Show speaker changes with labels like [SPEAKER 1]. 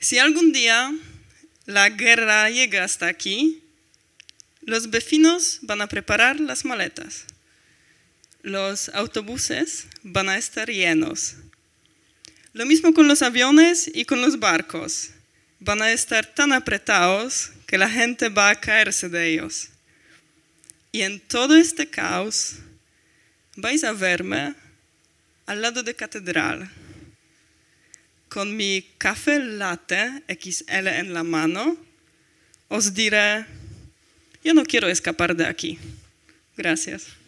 [SPEAKER 1] Si algún día la guerra llega hasta aquí, los vecinos van a preparar las maletas. Los autobuses van a estar llenos. Lo mismo con los aviones y con los barcos. Van a estar tan apretados que la gente va a caerse de ellos. Y en todo este caos vais a verme al lado de catedral con mi café latte XL en la mano, os diré, yo no quiero escapar de aquí. Gracias.